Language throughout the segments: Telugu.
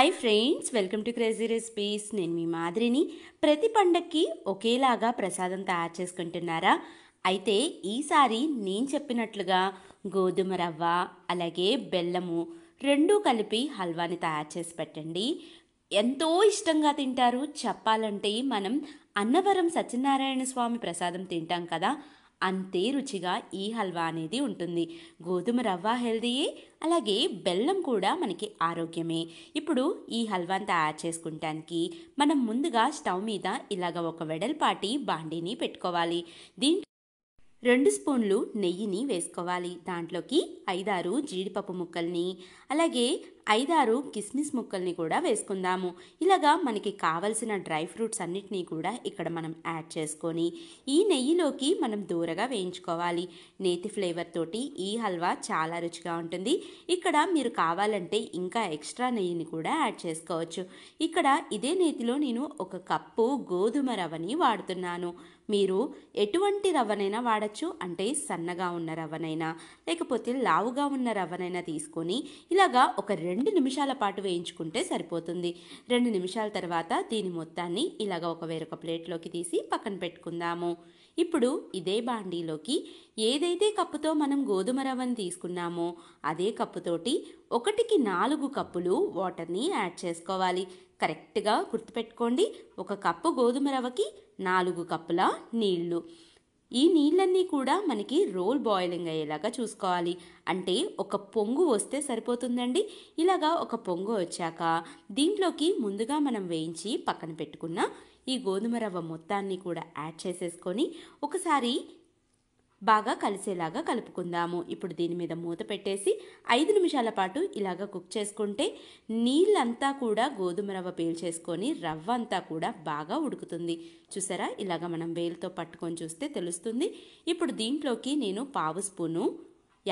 hi friends welcome to crazy recipes నేను మీ మాదిరిని ప్రతి పండక్కి ఒకేలాగా ప్రసాదం తయారు చేసుకుంటున్నారా అయితే ఈసారి నేను చెప్పినట్లుగా గోధుమ రవ్వ అలాగే బెల్లము రెండూ కలిపి హల్వాని తయారు చేసి పెట్టండి ఎంతో ఇష్టంగా తింటారు చెప్పాలంటే మనం అన్నవరం సత్యనారాయణ స్వామి ప్రసాదం తింటాం కదా అంతే రుచిగా ఈ హల్వా అనేది ఉంటుంది గోధుమ రవ్వ హెల్దీయే అలాగే బెల్లం కూడా మనకి ఆరోగ్యమే ఇప్పుడు ఈ హల్వాని తయారు చేసుకుంటానికి మనం ముందుగా స్టవ్ మీద ఇలాగ ఒక వెడల్పాటి బాండీని పెట్టుకోవాలి దీంట్లో రెండు స్పూన్లు నెయ్యిని వేసుకోవాలి దాంట్లోకి ఐదారు జీడిపప్పు ముక్కల్ని అలాగే ఐదారు కిస్మిస్ ముక్కల్ని కూడా వేసుకుందాము ఇలాగా మనకి కావలసిన డ్రై ఫ్రూట్స్ అన్నిటినీ కూడా ఇక్కడ మనం యాడ్ చేసుకొని ఈ నెయ్యిలోకి మనం దూరగా వేయించుకోవాలి నేతి ఫ్లేవర్ తోటి ఈ హల్వా చాలా రుచిగా ఉంటుంది ఇక్కడ మీరు కావాలంటే ఇంకా ఎక్స్ట్రా నెయ్యిని కూడా యాడ్ చేసుకోవచ్చు ఇక్కడ ఇదే నేతిలో నేను ఒక కప్పు గోధుమ రవ్వని వాడుతున్నాను మీరు ఎటువంటి రవ్వనైనా వాడచ్చు కావచ్చు అంటే సన్నగా ఉన్న రవ్వనైనా లేకపోతే లావుగా ఉన్న రవ్వనైనా తీసుకొని ఇలాగా ఒక రెండు నిమిషాల పాటు వేయించుకుంటే సరిపోతుంది రెండు నిమిషాల తర్వాత దీని మొత్తాన్ని ఇలాగ ఒక వేరొక ప్లేట్లోకి తీసి పక్కన పెట్టుకుందాము ఇప్పుడు ఇదే బాండీలోకి ఏదైతే కప్పుతో మనం గోధుమ రవ్వను తీసుకున్నామో అదే కప్పుతోటి ఒకటికి నాలుగు కప్పులు వాటర్ని యాడ్ చేసుకోవాలి కరెక్ట్గా గుర్తుపెట్టుకోండి ఒక కప్పు గోధుమ రవ్వకి నాలుగు కప్పుల నీళ్లు ఈ నీళ్ళన్నీ కూడా మనకి రోల్ బాయిలింగ్ అయ్యేలాగా చూసుకోవాలి అంటే ఒక పొంగు వస్తే సరిపోతుందండి ఇలాగా ఒక పొంగు వచ్చాక దీంట్లోకి ముందుగా మనం వేయించి పక్కన పెట్టుకున్న ఈ గోధుమ రవ్వ మొత్తాన్ని కూడా యాడ్ చేసేసుకొని ఒకసారి బాగా కలిసేలాగా కలుపుకుందాము ఇప్పుడు దీని మీద మూత పెట్టేసి ఐదు నిమిషాల పాటు ఇలాగ కుక్ చేసుకుంటే నీళ్ళంతా కూడా గోధుమ రవ్వ పేల్చేసుకొని రవ్వ అంతా కూడా బాగా ఉడుకుతుంది చూసారా ఇలాగ మనం వేలుతో పట్టుకొని చూస్తే తెలుస్తుంది ఇప్పుడు దీంట్లోకి నేను పావు స్పూను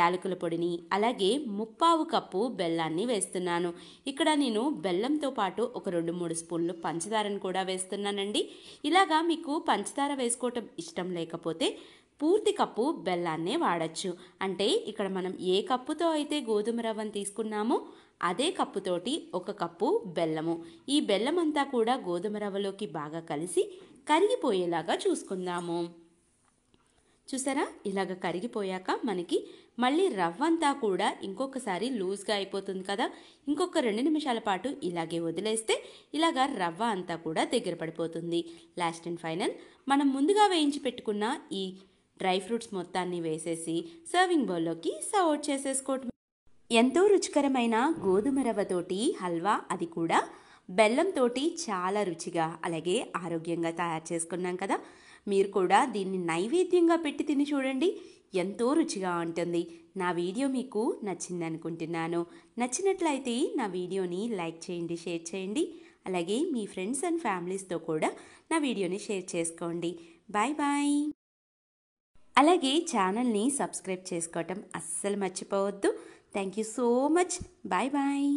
యాలకుల పొడిని అలాగే ముప్పావు కప్పు బెల్లాన్ని వేస్తున్నాను ఇక్కడ నేను బెల్లంతో పాటు ఒక రెండు మూడు స్పూన్లు పంచదారను కూడా వేస్తున్నానండి ఇలాగా మీకు పంచదార వేసుకోవటం ఇష్టం లేకపోతే పూర్తి కప్పు బెల్లాన్నే వాడచ్చు అంటే ఇక్కడ మనం ఏ కప్పుతో అయితే గోధుమ రవ్వను తీసుకున్నామో అదే కప్పుతోటి ఒక కప్పు బెల్లము ఈ బెల్లం అంతా కూడా గోధుమ రవ్వలోకి బాగా కలిసి కరిగిపోయేలాగా చూసుకుందాము చూసారా ఇలాగ కరిగిపోయాక మనకి మళ్ళీ రవ్వ అంతా కూడా ఇంకొకసారి లూజ్గా అయిపోతుంది కదా ఇంకొక రెండు నిమిషాల పాటు ఇలాగే వదిలేస్తే ఇలాగ రవ్వ అంతా కూడా దగ్గర పడిపోతుంది లాస్ట్ అండ్ ఫైనల్ మనం ముందుగా వేయించి పెట్టుకున్న ఈ డ్రై ఫ్రూట్స్ మొత్తాన్ని వేసేసి సర్వింగ్ బౌల్లోకి సర్వ్ చేసేసుకోవటం ఎంతో రుచికరమైన గోధుమ రవ్వతోటి హల్వా అది కూడా బెల్లంతోటి చాలా రుచిగా అలాగే ఆరోగ్యంగా తయారు చేసుకున్నాం కదా మీరు కూడా దీన్ని నైవేద్యంగా పెట్టి తిని చూడండి ఎంతో రుచిగా ఉంటుంది నా వీడియో మీకు నచ్చింది అనుకుంటున్నాను నచ్చినట్లయితే నా వీడియోని లైక్ చేయండి షేర్ చేయండి అలాగే మీ ఫ్రెండ్స్ అండ్ ఫ్యామిలీస్తో కూడా నా వీడియోని షేర్ చేసుకోండి బాయ్ బాయ్ అలాగే ఛానల్ని సబ్స్క్రైబ్ చేసుకోవటం అస్సలు మర్చిపోవద్దు thank you so much bye bye